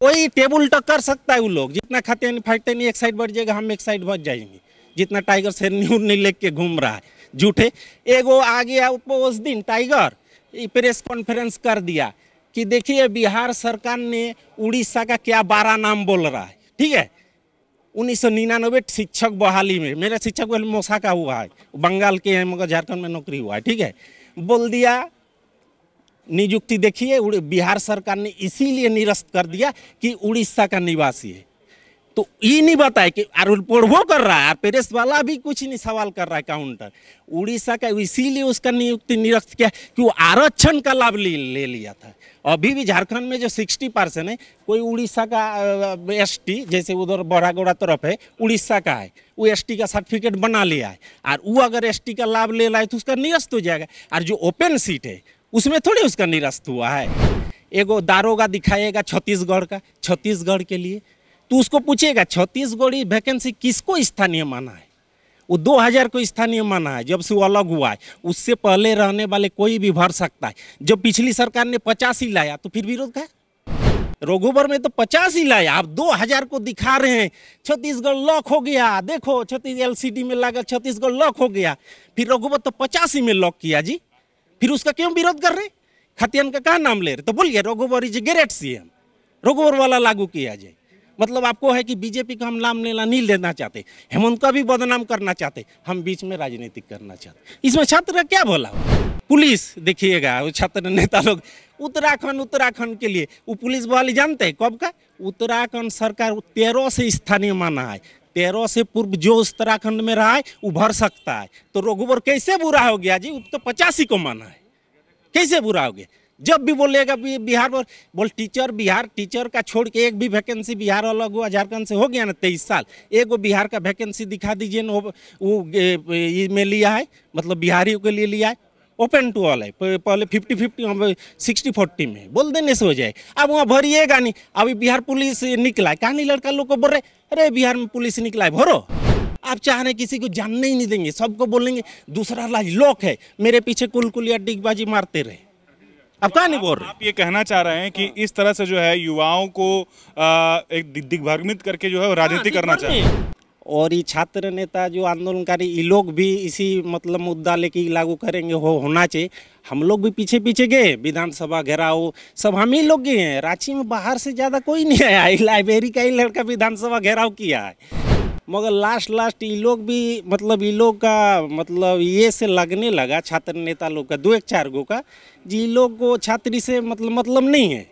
कोई टेबल टक्कर सकता है वो लोग जितना खाते नहीं फाटते नहीं एक साइड बढ़ जाएगा हम एक साइड बच जाएंगे जितना टाइगर नहीं उड़नी लेके घूम रहा है झूठे एगो आ गया उस दिन टाइगर प्रेस कॉन्फ्रेंस कर दिया कि देखिए बिहार सरकार ने उड़ीसा का क्या बारह नाम बोल रहा है ठीक है उन्नीस सौ निन्यानवे शिक्षक बहाली में मेरा शिक्षक मोसा का हुआ है बंगाल के हैं मगर झारखंड में नौकरी हुआ है ठीक है बोल दिया नियुक्ति देखिए बिहार सरकार ने इसीलिए निरस्त कर दिया कि उड़ीसा का निवासी है तो ये नहीं बताए कि और पढ़वो कर रहा है पेरेस वाला भी कुछ नहीं सवाल कर रहा है काउंटर उड़ीसा का इसीलिए उसका नियुक्ति निरस्त किया कि वो आरक्षण का लाभ ले लिया था अभी भी झारखंड में जो 60 परसेंट है कोई उड़ीसा का एस जैसे उधर बड़ागोड़ा तरफ है उड़ीसा का है वो एस का सर्टिफिकेट बना लिया है और वो अगर एस का लाभ ले रहा है तो उसका निरस्त हो जाएगा और जो ओपन सीट है उसमें थोड़ी उसका निरस्त हुआ है एगो दारोगा दिखाएगा छत्तीसगढ़ का छत्तीसगढ़ के लिए तो उसको पूछेगा छत्तीसगढ़ी वैकेंसी किसको स्थानीय माना है वो 2000 को स्थानीय माना है जब से वो अलग हुआ है उससे पहले रहने वाले कोई भी भर सकता है जब पिछली सरकार ने पचास ही लाया तो फिर विरोध का रघुबर में तो पचास ही लाया आप दो हजार को दिखा रहे हैं छत्तीसगढ़ लॉक हो गया देखो छत्तीस एलसीडी में लगा छत्तीसगढ़ लॉक हो गया फिर रघुबर तो पचास ही में लॉक किया जी फिर उसका क्यों विरोध कर रहे खतियान का कहाँ नाम ले रहे तो बोलिए रघुवर इज ग्रेट एम रघुवर वाला लागू किया जाए मतलब आपको है कि बीजेपी का हम नाम लेना नहीं लेना चाहते हेमंत का भी बदनाम करना चाहते हम बीच में राजनीतिक करना चाहते इसमें छात्र क्या बोला पुलिस देखिएगा वो छात्र नेता लोग उत्तराखंड उत्तराखंड के लिए वो पुलिस वाले जानते हैं कब का उत्तराखंड सरकार तेरह से स्थानीय माना है तेरह से पूर्व जो उत्तराखंड में रहा है वो भर सकता है तो रघुबर कैसे बुरा हो गया जी तो पचासी को माना है कैसे बुरा हो गया जब भी बोलेगा बिहार बोल, बोल टीचर बिहार टीचर का छोड़ के एक भी वैकेंसी बिहार अलग हुआ झारखंड से हो गया ना तेईस साल एक वो बिहार का वैकेंसी दिखा दीजिए ना वो, वो में लिया है मतलब बिहारियों के लिए लिया है ओपन टू ऑल है पहले फिफ्टी फिफ्टी हम सिक्सटी फोर्टी में बोल देने से हो जाए अब वहाँ भरिएगा नहीं अभी बिहार पुलिस निकला है कहानी लड़का लोग को बोल रहे अरे बिहार में पुलिस निकला है भरो आप चाह रहे किसी को जानने ही नहीं देंगे सबको बोलेंगे दूसरा लाज लॉक है मेरे पीछे कुलकुलिया डिगबाजी मारते रहे अब कहा नहीं बोल रहे आप ये कहना चाह रहे हैं कि इस तरह से जो है युवाओं को आ, एक दिग्भ्रमित करके जो है हाँ, राजनीति करना चाहिए और ये छात्र नेता जो आंदोलनकारी ये लोग भी इसी मतलब मुद्दा लेके लागू करेंगे हो होना चाहिए हम लोग भी पीछे पीछे गए विधानसभा घेराव सब हम ही लोग गए हैं रांची में बाहर से ज़्यादा कोई नहीं आया लाइब्रेरी का ही लड़का विधानसभा घेराव किया है मगर लास्ट लास्ट ये लोग भी मतलब ये लोग का मतलब ये से लगने लगा छात्र नेता लोग का दो एक चार गो का जी लोग को छात्री से मतलब मतलब नहीं है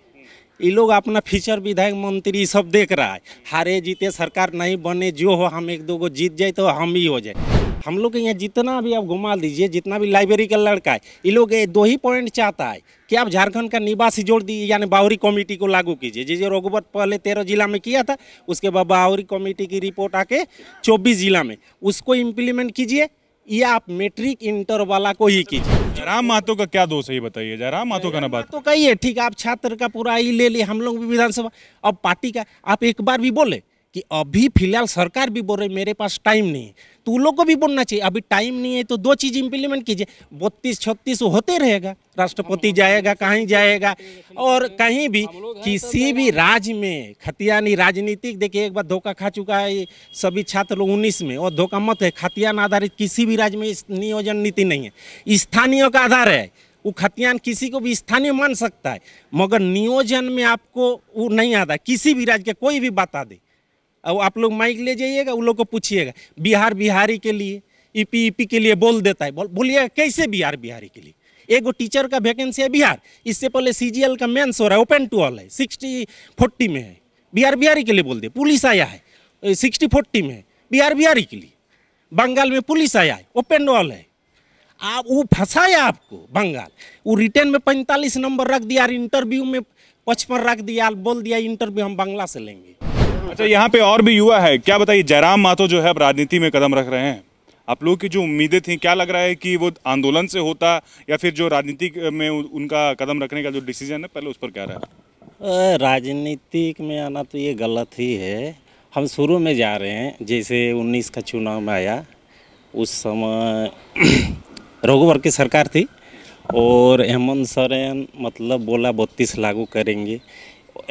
ये लोग अपना फ्यूचर विधायक मंत्री सब देख रहा है हारे जीते सरकार नहीं बने जो हो हम एक दो को जीत जाए तो हम ही हो जाए हम लोग के यहाँ जितना भी आप घुमा दीजिए जितना भी लाइब्रेरी का लड़का है ये लोग दो ही पॉइंट चाहता है कि आप झारखंड का निवासी जोड़ दीजिए यानी बाहरी कमेटी को लागू कीजिए जिसे रघुबत पहले तेरह जिला में किया था उसके बाद बाहरी कमेटी की रिपोर्ट आके चौबीस जिला में उसको इम्प्लीमेंट कीजिए ये आप मेट्रिक इंटर वाला को ही कीजिए जयराम महतो का क्या दोष है ये बताइए जयराम महतो का ना बात तो कही ठीक आप छात्र का पूरा ही ले लिया हम लोग भी विधानसभा अब पार्टी का आप एक बार भी बोले कि अभी फिलहाल सरकार भी बोल रही मेरे पास टाइम नहीं है तो उन लोग को भी बोलना चाहिए अभी टाइम नहीं है तो दो चीज़ इम्प्लीमेंट कीजिए बत्तीस छत्तीस होते रहेगा राष्ट्रपति जाएगा कहीं जाएगा और कहीं भी किसी भी राज्य में खतियानी राजनीतिक देखिए एक बार धोखा खा चुका है सभी छात्र लोग उन्नीस में और धोखा मत है खतियान आधारित किसी भी राज्य में नियोजन नीति नहीं है स्थानीय का आधार है वो खतियान किसी को भी स्थानीय मान सकता है मगर नियोजन में आपको वो नहीं आता किसी भी राज्य के कोई भी बात दे और आप लोग माइक ले जाइएगा उन लोग को पूछिएगा बिहार बिहारी के लिए ईपी ईपी के लिए बोल देता है बोलिएगा कैसे बिहार बिहारी के लिए एगो टीचर का वैकेंसी है बिहार इससे पहले सी का मेन्स हो रहा है ओपन टू ऑल है सिक्सटी फोर्टी में है बिहार बिहारी के लिए बोल दे पुलिस आया है सिक्सटी फोर्टी में है बिहार बिहारी के लिए बंगाल में पुलिस आया है ओपन ऑल है आप वो फंसाया आपको बंगाल वो रिटर्न में पैंतालीस नंबर रख दिया इंटरव्यू में पचपन रख दिया बोल दिया इंटरव्यू हम बांग्ला से लेंगे अच्छा यहाँ पे और भी युवा है क्या बताइए जयराम मातो जो है अब राजनीति में कदम रख रहे हैं आप लोगों की जो उम्मीदें थी क्या लग रहा है कि वो आंदोलन से होता या फिर जो राजनीति में उनका कदम रखने का जो डिसीजन है पहले उस पर क्या रहा है राजनीतिक में आना तो ये गलत ही है हम शुरू में जा रहे हैं जैसे उन्नीस का चुनाव में आया उस समय रघुवर की सरकार थी और हेमंत सोरेन मतलब बोला बत्तीस लागू करेंगे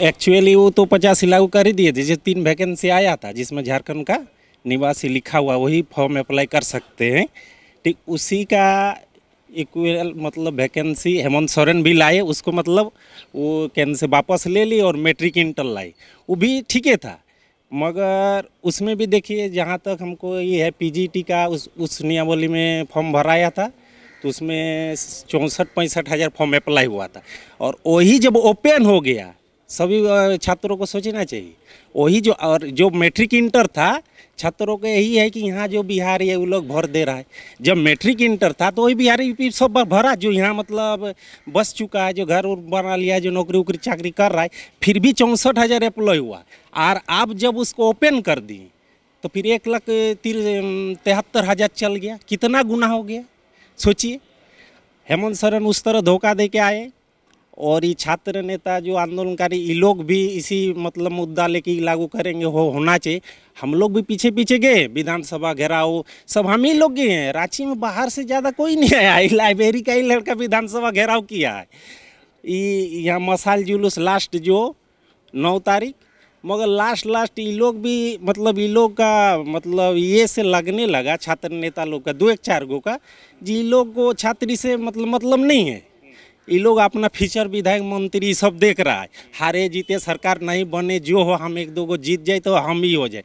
एक्चुअली वो तो पचास ही लागू कर ही दिए थे जो तीन वैकेंसी आया था जिसमें झारखंड का निवासी लिखा हुआ वही फॉर्म अप्लाई कर सकते हैं ठीक उसी का इक्वल मतलब वैकेंसी हेमंत सोरेन भी लाए उसको मतलब वो केंद्र से वापस ले ली और मेट्रिक इंटर लाए वो भी ठीक है था मगर उसमें भी देखिए जहाँ तक हमको ये है पीजीटी का उस उस नियमावली में फॉर्म भराया था तो उसमें चौंसठ पैंसठ हज़ार फॉर्म अप्लाई हुआ था और वही जब ओपन हो गया सभी छात्रों को सोचना चाहिए वही जो और जो मैट्रिक इंटर था छात्रों को यही है कि यहाँ जो बिहारी है वो लोग भर दे रहा है जब मैट्रिक इंटर था तो वही बिहारी भी सब भरा जो यहाँ मतलब बस चुका है जो घर उर बना लिया है जो नौकरी उकरी चाकरी कर रहा है फिर भी चौंसठ हज़ार एम्प्लॉय हुआ और आप जब उसको ओपन कर दी तो फिर एक लाख तिहत्तर हज़ार चल गया कितना गुना हो गया सोचिए हेमंत सरन उस तरह धोखा दे के आए और ये छात्र नेता जो आंदोलनकारी ये लोग भी इसी मतलब मुद्दा लेके लागू करेंगे हो होना चाहिए हम लोग भी पीछे पीछे गए विधानसभा घेराव सब हम ही लोग गए हैं रांची में बाहर से ज़्यादा कोई नहीं आया लाइब्रेरी का ही लड़का विधानसभा घेराव किया है ये यहाँ मसाल जुलूस लास्ट जो नौ तारीख मगर लास्ट लास्ट ये लोग भी मतलब ये लोग का मतलब ये से लगने लगा छात्र नेता लोग का दो एक चार गो का जी लोग को छात्री से मतलब मतलब नहीं है ये लोग अपना फ्यूचर विधायक मंत्री सब देख रहा है हारे जीते सरकार नहीं बने जो हो हम एक दो को जीत जाए तो हम ही हो जाए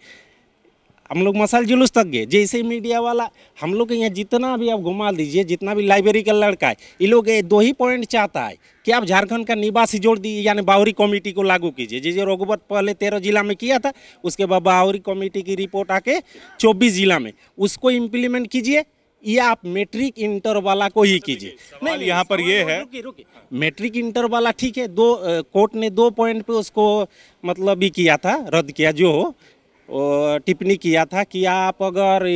हम लोग मसाल जुलूस तक गए जैसे मीडिया वाला हम लोग के यहाँ जितना भी आप घुमा दीजिए जितना भी लाइब्रेरी का लड़का है ये लोग दो ही पॉइंट चाहता है कि आप झारखंड का निवासी जोड़ दीजिए यानी बावरी कमेटी को लागू कीजिए जैसे रघुवत पहले तेरह जिला में किया था उसके बाद बावरी कमेटी की रिपोर्ट आके चौबीस जिला में उसको इम्प्लीमेंट कीजिए ये आप मेट्रिक इंटर वाला को ही कीजिए तो नहीं यहाँ पर ये है मैट्रिक मेट्रिक इंटर वाला ठीक है दो कोर्ट ने दो पॉइंट पे उसको मतलब भी किया था रद्द किया जो हो टिप्पणी किया था कि आप अगर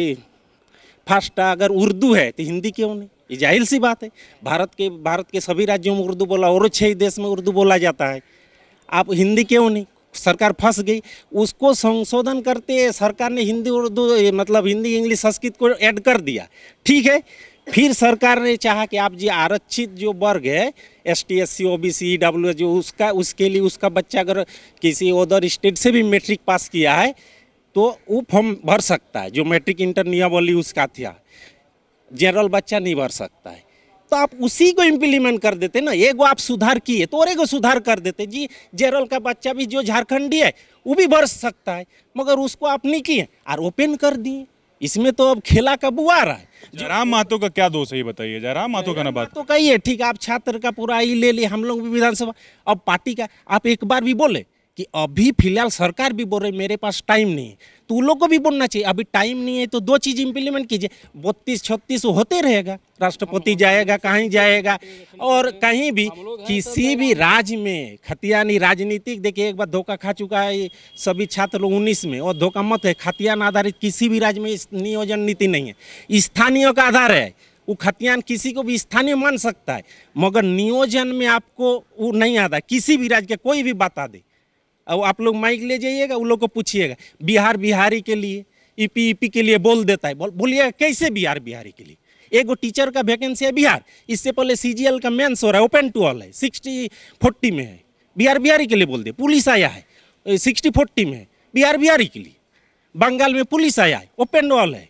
फर्स्ट अगर उर्दू है तो हिंदी क्यों नहीं ये जाहिर सी बात है भारत के भारत के सभी राज्यों में उर्दू बोला और छः देश में उर्दू बोला जाता है आप हिंदी क्यों नहीं सरकार फंस गई उसको संशोधन करते सरकार ने हिंदी उर्दू मतलब हिंदी इंग्लिश संस्कृत को ऐड कर दिया ठीक है फिर सरकार ने चाहा कि आप जी आरक्षित जो वर्ग है S T S C O B C W जो उसका उसके लिए उसका बच्चा अगर किसी अदर स्टेट से भी मैट्रिक पास किया है तो वो फॉर्म भर सकता है जो मैट्रिक इंटर नियमावली उसका था जनरल बच्चा नहीं भर सकता है तो आप उसी को इम्प्लीमेंट कर देते ना एक आप सुधार किए तो और एक सुधार कर देते जी जेरल का बच्चा भी जो झारखंडी है वो भी बरस सकता है मगर उसको आप नहीं किए और ओपन कर दिए इसमें तो अब खेला का बुआ रहा है जयराम महतो का क्या दोष है ये बताइए जयराम महतो का ना बात तो कही है ठीक आप छात्र का पूरा ही ले लिए हम लोग भी विधानसभा अब पार्टी का आप एक बार भी बोले कि अभी फिलहाल सरकार भी बोल रही मेरे पास टाइम नहीं है तो उन लोग को भी बोलना चाहिए अभी टाइम नहीं है तो दो चीज़ इम्प्लीमेंट कीजिए बत्तीस छत्तीस होते रहेगा राष्ट्रपति जाएगा तो कहीं जाएगा और कहीं भी किसी तो भी राज्य में खतियानी राजनीतिक देखिए एक बार धोखा खा चुका है सभी छात्र लोग उन्नीस में और धोखा मत है खतियान आधारित किसी भी राज्य में नियोजन नीति नहीं है स्थानीय का आधार है वो खतियान किसी को भी स्थानीय मान सकता है मगर नियोजन में आपको वो नहीं आता किसी भी राज्य का कोई भी बात आ दे और आप लोग माइक ले जाइएगा उन लोग को पूछिएगा बिहार बिहारी के लिए ईपी ईपी के लिए बोल देता है बोल बोलिएगा कैसे बिहार बिहारी के लिए एक वो टीचर का वैकेंसी है बिहार इससे पहले सी का मेन्स हो रहा है ओपन टू ऑल है सिक्सटी फोर्टी में है बिहार बिहारी के लिए बोल दे पुलिस आया है सिक्सटी फोर्टी में है बिहार बिहारी के लिए बंगाल में पुलिस आया है ओपन टू ऑल है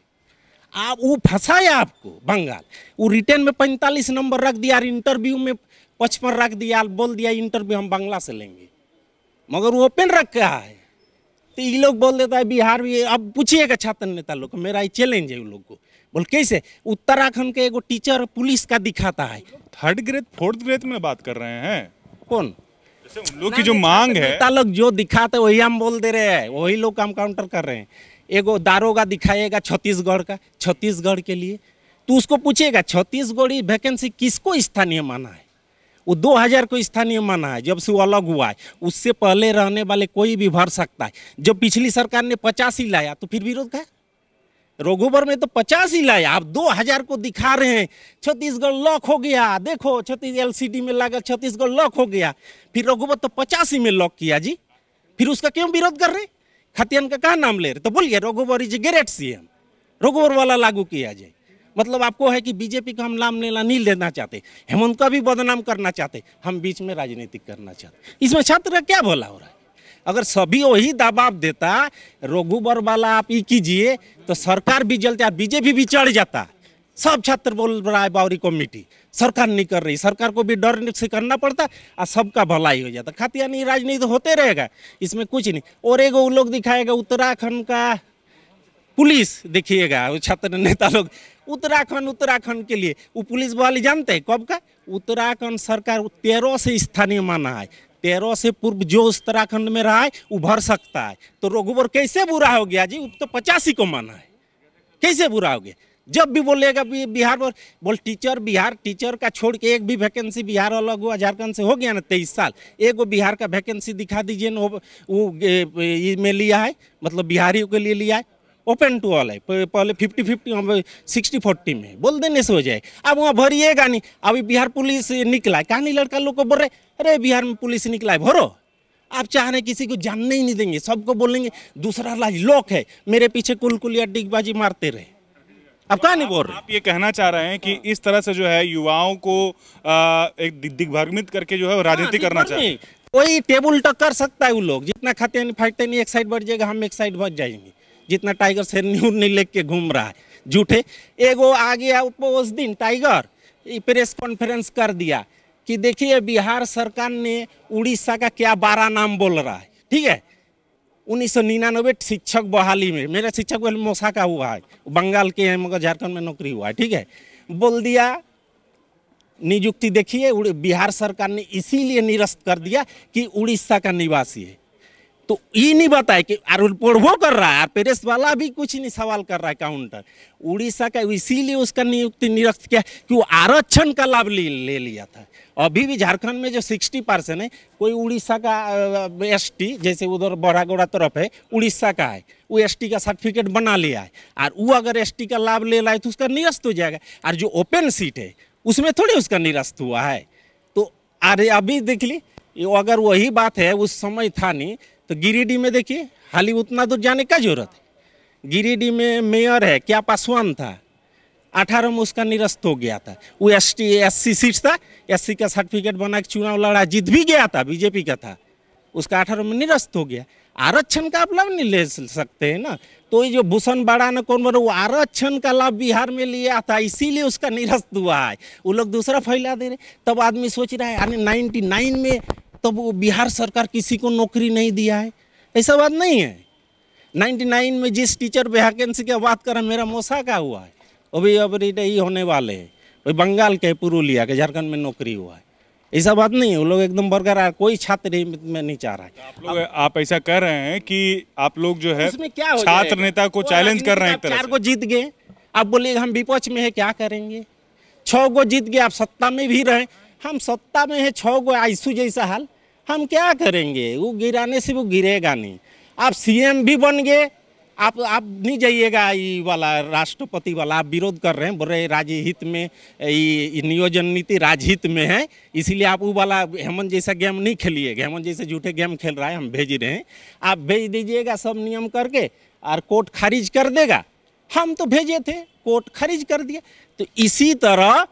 आप वो फंसाया आपको बंगाल वो रिटर्न में पैंतालीस नंबर रख दिया इंटरव्यू में पचपन रख दिया बोल दिया इंटरव्यू हम बांग्ला से लेंगे मगर वो ओपन रखा है तो ये लोग बोल देता है बिहार भी अब पूछिएगा छात्र नेता लोग मेरा ये चैलेंज है उन लोग को बोल कैसे उत्तराखंड के एगो टीचर पुलिस का दिखाता है थर्ड ग्रेड फोर्थ ग्रेड में बात कर रहे हैं कौन उन लोग की जो मांग है नेता लोग जो दिखाते वही हम बोल दे रहे हैं वही लोग काम काउंटर कर रहे हैं एगो दारोगा दिखाएगा छत्तीसगढ़ का छत्तीसगढ़ के लिए तो उसको पूछेगा छत्तीसगढ़ी वैकेंसी किसको स्थानीय माना है वो 2000 को स्थानीय माना है जब से वो अलग हुआ है उससे पहले रहने वाले कोई भी भर सकता है जब पिछली सरकार ने पचास ही लाया तो फिर विरोध का रघुबर में तो पचास ही लाया आप दो हजार को दिखा रहे हैं छत्तीसगढ़ लॉक हो गया देखो छत्तीस डी में लगा छत्तीसगढ़ लॉक हो गया फिर रघुबर तो ही में लॉक किया जी फिर उसका क्यों विरोध कर रहे खतियान का कहा नाम ले रहे तो बोलिए Raghubar is great M Raghubar वाला लागू किया जाए मतलब आपको है कि बीजेपी का हम नाम लेना नहीं लेना चाहते हेमंत का भी बदनाम करना चाहते हम बीच में राजनीतिक करना चाहते इसमें छात्र क्या भला हो रहा है अगर सभी वही दबाव देता रघुबर वाला आप ये कीजिए तो सरकार भी जलते बीजेपी भी चढ़ जाता सब छात्र बोल रहा है बावरी कमेटी सरकार नहीं कर रही सरकार को भी डर से करना पड़ता और सबका भलाई हो जाता खातिया नहीं राजनीति होते रहेगा इसमें कुछ नहीं और एक लोग दिखाएगा उत्तराखंड का पुलिस देखिएगा वो छात्र नेता लोग उत्तराखंड उत्तराखंड के लिए वो पुलिस वाली जानते हैं कब का उत्तराखंड सरकार तेरह से स्थानीय माना है तेरह से पूर्व जो उत्तराखंड में रहा है वो भर सकता है तो रघुबर कैसे बुरा हो गया जी वो तो पचासी को माना है कैसे बुरा हो गया जब भी बोलेगा भी बिहार बोल, बोल टीचर बिहार टीचर का छोड़ के एक भी वैकेंसी बिहार अलग हुआ झारखंड से हो गया ना तेईस साल एक वो बिहार का वैकेंसी दिखा दीजिए ना वो में लिया है मतलब बिहारियों के लिए लिया है ओपन टू ऑल है पहले फिफ्टी फिफ्टी हम सिक्सटी फोर्टी में बोल देने से हो जाए अब वहाँ भरिएगा नहीं अभी बिहार पुलिस निकला है कहानी लड़का लोग को बोल रहे अरे बिहार में पुलिस निकला है भरो आप चाह रहे किसी को जानने ही नहीं देंगे सबको बोलेंगे दूसरा लाज लॉक है मेरे पीछे कुलकुल या डिगबाजी मारते रहे अब कहा नहीं बोल रहे आप ये कहना चाह रहे हैं कि इस तरह से जो है युवाओं को आ, एक दिग्भ्रमित करके जो है हाँ, राजनीति करना चाहिए कोई टेबल टक कर सकता है वो लोग जितना खाते नहीं फाटते नहीं एक साइड बढ़ जाएगा हम एक साइड बच जाएंगे जितना टाइगर न्यू नहीं लेके घूम रहा है झूठे एगो आ गया उस दिन टाइगर प्रेस कॉन्फ्रेंस कर दिया कि देखिए बिहार सरकार ने उड़ीसा का क्या बारह नाम बोल रहा है ठीक है उन्नीस सौ निन्यानवे शिक्षक बहाली में मेरा शिक्षक बहाली मोसा का हुआ है बंगाल के हैं मगर झारखंड में नौकरी हुआ है ठीक है बोल दिया नियुक्ति देखिए बिहार सरकार ने इसीलिए निरस्त कर दिया कि उड़ीसा का निवासी है तो ये नहीं बताए कि और वो कर रहा है प्रेस वाला भी कुछ नहीं सवाल कर रहा है काउंटर उड़ीसा का इसीलिए उसका नियुक्ति निरस्त किया कि वो आरक्षण का लाभ ले लिया था अभी भी झारखंड में जो 60 परसेंट है कोई उड़ीसा का एस जैसे उधर बड़ागोड़ा तरफ है उड़ीसा का है वो एस का सर्टिफिकेट बना लिया है और वो अगर एस का लाभ ले रहा है तो उसका निरस्त हो जाएगा और जो ओपन सीट है उसमें थोड़ी उसका निरस्त हुआ है तो अरे अभी देख ली अगर वही बात है उस समय था नहीं तो गिरिडीह में देखिए हाल ही उतना दूर तो जाने का जरूरत है गिरिडीह में मेयर है क्या पासवान था अठारह में उसका निरस्त हो गया था वो S T S C seat था एस सी का सर्टिफिकेट बना के चुनाव लड़ा जीत भी गया था बीजेपी का था उसका अठारह में निरस्त हो गया आरक्षण का आप लाभ नहीं ले सकते हैं ना तो ये जो भूषण बड़ा ने कौन बोल वो आरक्षण का लाभ बिहार में लिया था इसीलिए उसका निरस्त हुआ है वो लोग दूसरा फैला दे रहे तब आदमी सोच रहा है अरे नाइन्टी में तो वो बिहार सरकार किसी को नौकरी नहीं दिया है ऐसा बात नहीं है 99 में जिस टीचर वैकेंसी का बात करें मेरा मौसा का हुआ है अभी अब यही होने वाले हैं वही बंगाल के पुरुलिया के झारखंड में नौकरी हुआ है ऐसा बात नहीं है वो लोग एकदम बरकरार कोई छात्र में नहीं चाह रहा है आप लोग आप, ऐसा कह रहे हैं कि आप लोग जो है उसमें क्या छात्र नेता को चैलेंज कर रहे हैं चार को जीत गए आप बोलिए हम विपक्ष में है क्या करेंगे छः को जीत गए आप सत्ता में भी रहे हम सत्ता में है छः गो आइसू जैसा हाल हम क्या करेंगे वो गिराने से वो गिरेगा नहीं आप सीएम भी बन गए आप आप नहीं जाइएगा ये वाला राष्ट्रपति वाला आप विरोध कर रहे हैं बोल रहे राजहित में ये नियोजन नीति राजहित में है इसीलिए आप वो वाला हेमंत जैसा गेम नहीं खेलिएगा हेमंत जैसे झूठे गेम खेल रहा है हम भेज रहे हैं आप भेज दीजिएगा सब नियम करके और कोर्ट खारिज कर देगा हम तो भेजे थे कोर्ट खारिज कर दिया तो इसी तरह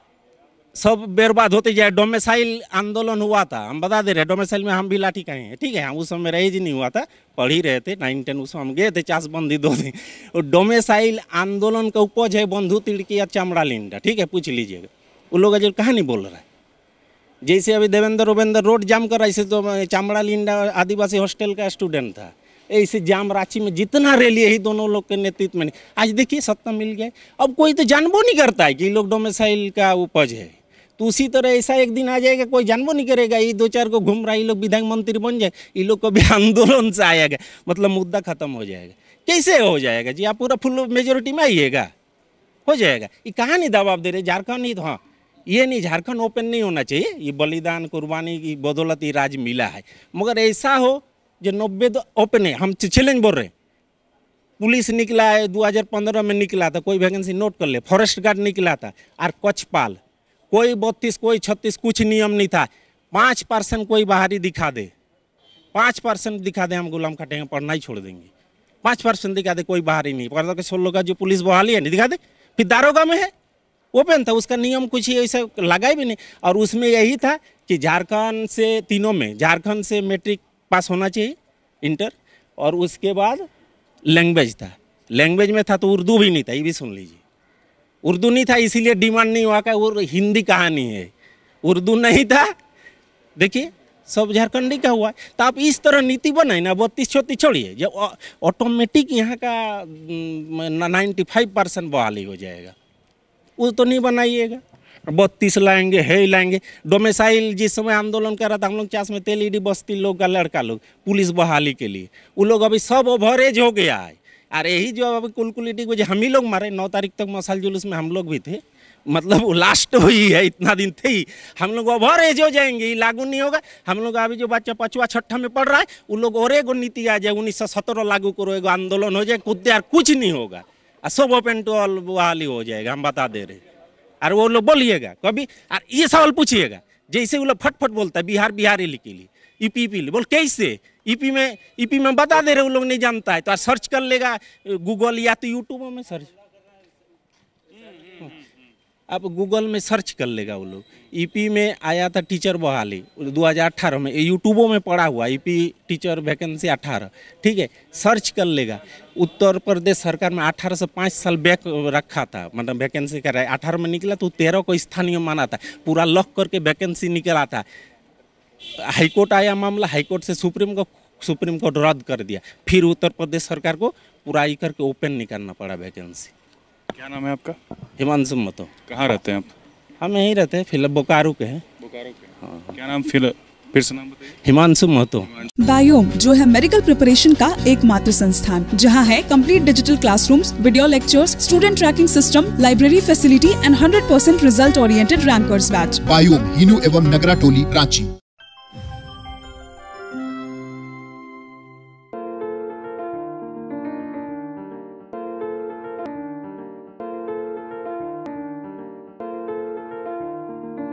सब बर्बाद होते जाए डोमेसाइल आंदोलन हुआ था हम बता दे रहे डोमेसाइल में हम भी लाठी कहे हैं ठीक है हम उस समय मेरा एज नहीं हुआ था पढ़ ही रहे थे नाइन टेन उस समय हम गए थे बंदी दो दिन और डोमेसाइल आंदोलन का उपज है बंधु तिड़की या चमड़ा लिंडा ठीक है पूछ लीजिएगा वो लोग अजय कहाँ नहीं बोल रहा है जैसे अभी देवेंद्र उवेंद्र रोड जाम कर रहा है इसे तो चमड़ा लिंडा आदिवासी हॉस्टल का स्टूडेंट था ऐसे जाम रांची में जितना रैली है दोनों लोग के नेतृत्व में आज देखिए सत्ता मिल गया अब कोई तो जानबो नहीं करता है कि लोग डोमेसाइल का उपज है तो उसी तरह ऐसा एक दिन आ जाएगा कोई जानवो नहीं करेगा ये दो चार को घूम रहा है ये लोग विधायक मंत्री बन जाए ये लोग को भी आंदोलन से आएगा मतलब मुद्दा खत्म हो जाएगा कैसे हो जाएगा जी आप पूरा फुल मेजोरिटी में आइएगा हो जाएगा ये कहाँ नहीं दबाव दे रहे झारखंड ही तो हाँ ये नहीं झारखंड ओपन नहीं होना चाहिए ये बलिदान कुर्बानी की बदौलत ये राज मिला है मगर ऐसा हो जो नब्बे ओपन तो है हम चैलेंज बोल रहे हैं पुलिस निकला है 2015 में निकला था कोई वैकेंसी नोट कर ले फॉरेस्ट गार्ड निकला था और कच्छपाल कोई बत्तीस कोई छत्तीस कुछ नियम नहीं था पाँच परसेंट कोई बाहरी दिखा दे पाँच परसेंट दिखा दे हम गुलाम खटेंगे पढ़ना ही छोड़ देंगे पाँच परसेंट दिखा दे कोई बाहरी नहीं पढ़ के सोलह का जो पुलिस बहाली है नहीं दिखा दे फिर दारोगा में है ओपन था उसका नियम कुछ ही ऐसा लगा भी नहीं और उसमें यही था कि झारखंड से तीनों में झारखंड से मेट्रिक पास होना चाहिए इंटर और उसके बाद लैंग्वेज था लैंग्वेज में था तो उर्दू भी नहीं था ये भी सुन लीजिए उर्दू नहीं था इसीलिए डिमांड नहीं हुआ का वो हिंदी कहानी है उर्दू नहीं था देखिए सब झारखंडी का हुआ है तो आप इस तरह नीति बनाए ना बत्तीस छत्तीस छोड़िए जब ऑटोमेटिक यहाँ का नाइन्टी फाइव परसेंट बहाली हो जाएगा वो तो नहीं बनाइएगा बत्तीस लाएंगे है लाएंगे डोमेसाइल जिस समय आंदोलन कर रहा था हम लोग चास में तेल ईडी बस्ती लोग का लड़का लोग पुलिस बहाली के लिए वो लोग अभी सब ओवरेज हो गया है और यही जो अभी कुलकुलिटी को जो हम ही लोग मारे नौ तारीख तक मसाल जुलूस में हम लोग भी थे मतलब वो लास्ट हुई है इतना दिन थे ही हम लोग ओवर एज हो जाएंगे ये लागू नहीं होगा हम लोग अभी जो बच्चा पचवा छठा में पढ़ रहा है वो लोग और एगो नीति आ जाए उन्नीस सौ सत्रह लागू करो एगो आंदोलन हो जाए कुछ यार कुछ नहीं होगा और सब ओपन टू ऑल वाली हो जाएगा हम बता दे रहे और वो लोग बोलिएगा कभी और ये सवाल पूछिएगा जैसे वो लोग फटफट बोलता है बिहार बिहारी के लिए यूपी के पी बोल कैसे ईपी e में ईपी e में बता दे रहे वो लोग नहीं जानता है तो आज सर्च कर लेगा गूगल या तो यूट्यूब में सर्च अब गूगल में सर्च कर लेगा वो लोग ईपी e में आया था टीचर बहाली 2018 में यूट्यूबों में पढ़ा हुआ ईपी टीचर वैकेंसी 18 ठीक है सर्च कर लेगा उत्तर प्रदेश सरकार में 18 से 5 साल बैक रखा था मतलब वैकेंसी कर रहा है अठारह में निकला तो तेरह को स्थानीय माना था पूरा लॉक करके वैकेंसी निकला था हाईकोर्ट आया मामला हाईकोर्ट से सुप्रीम को सुप्रीम कोर्ट रद्द कर दिया फिर उत्तर प्रदेश सरकार को पूरा ही करके ओपन निकालना पड़ा वैकेंसी क्या नाम है आपका हिमांशु मतो कहाँ रहते हैं आप हम हाँ, यहीं रहते हैं फिलहाल बोकारो के हैं बोकारो के हाँ क्या नाम फिलहाल हिमांशु महतो बायोम जो है मेडिकल प्रिपरेशन का एकमात्र संस्थान जहां है complete digital classrooms, video lectures student tracking system library facility and 100% result oriented rankers batch बायोम हिनू एवं नगरा टोली रांची